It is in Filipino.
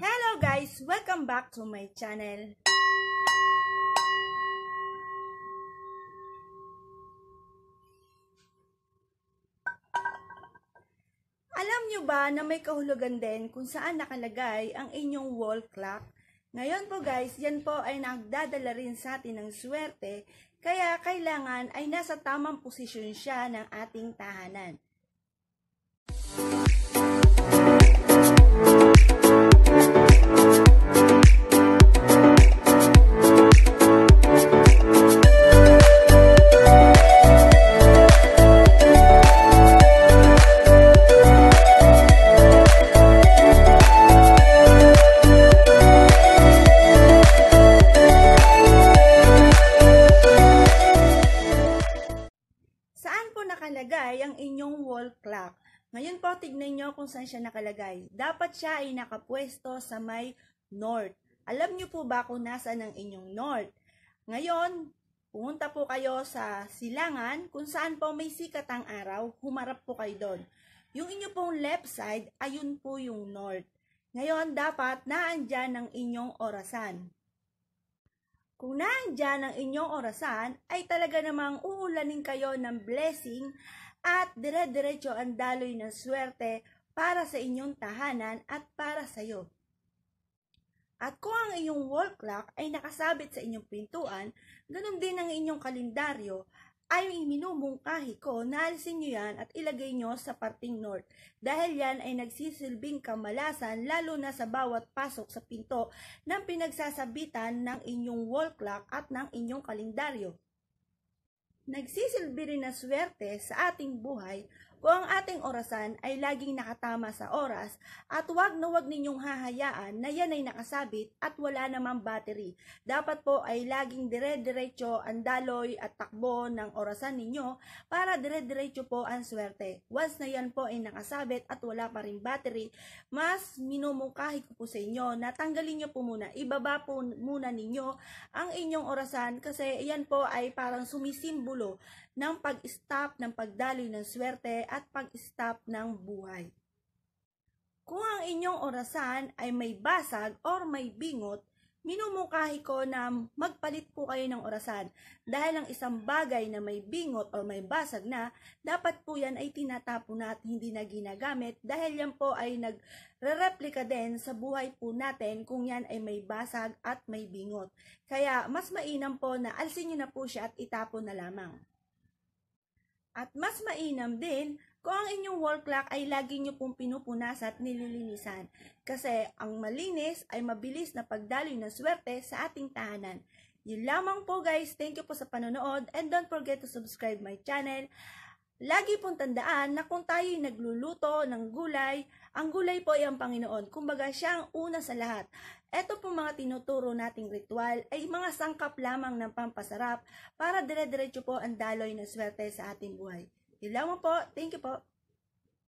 Hello guys! Welcome back to my channel. Alam nyo ba na may kahulugan din kung saan nakalagay ang inyong wall clock? Ngayon po guys, yan po ay nagdadala rin sa atin ng swerte, kaya kailangan ay nasa tamang posisyon siya ng ating tahanan. nakalagay ang inyong wall clock. Ngayon po, tignan nyo kung saan siya nakalagay. Dapat siya ay nakapwesto sa may north. Alam nyo po ba kung nasaan ang inyong north? Ngayon, pumunta po kayo sa silangan kung saan po may sikat ang araw. Humarap po kayo doon. Yung inyo pong left side, ayun po yung north. Ngayon, dapat naandyan ang inyong orasan. Kung nandyan ang inyong orasan, ay talaga namang uulanin kayo ng blessing at dire-diretso ang daloy ng swerte para sa inyong tahanan at para sa iyo. At kung ang inyong wall clock ay nakasabit sa inyong pintuan, ganun din ang inyong kalendaryo ay minumungkahi ko na alisin nyo yan at ilagay nyo sa parting north dahil yan ay nagsisilbing kamalasan lalo na sa bawat pasok sa pinto ng pinagsasabitan ng inyong wall clock at ng inyong kalendaryo. Nagsisilbi rin na swerte sa ating buhay kung ang ating orasan ay laging nakatama sa oras at wag na wag ninyong hahayaan na yan ay nakasabit at wala namang battery. Dapat po ay laging dire-diretso ang daloy at takbo ng orasan ninyo para dire-diretso po ang swerte. Once na yan po ay nakasabit at wala pa rin battery, mas minumukahi ko po sa inyo na tanggalin nyo po muna. Ibaba po muna ninyo ang inyong orasan kasi yan po ay parang sumisimbolo ng pag-stop ng pagdaloy ng swerte at pag-stop ng buhay. Kung ang inyong orasan ay may basag or may bingot, minumukahi ko na magpalit po kayo ng orasan dahil ang isang bagay na may bingot o may basag na, dapat po yan ay tinatapon na at hindi na ginagamit dahil yan po ay nagre-replica din sa buhay po natin kung yan ay may basag at may bingot. Kaya mas mainam po na alsin nyo na po siya at itapon na lamang. At mas mainam din kung ang inyong wall clock ay lagi nyo pong pinupunas at nililinisan. Kasi ang malinis ay mabilis na pagdaloy ng swerte sa ating tahanan. Yun lamang po guys. Thank you po sa panonood and don't forget to subscribe my channel. Lagi pong tandaan na kung tayo'y nagluluto ng gulay, ang gulay po ay ang Panginoon. Kumbaga, siya ang una sa lahat. Ito po mga tinuturo nating ritual ay mga sangkap lamang ng pampasarap para dire-diretso po ang daloy ng swerte sa ating buhay. Yun lamang po. Thank you po.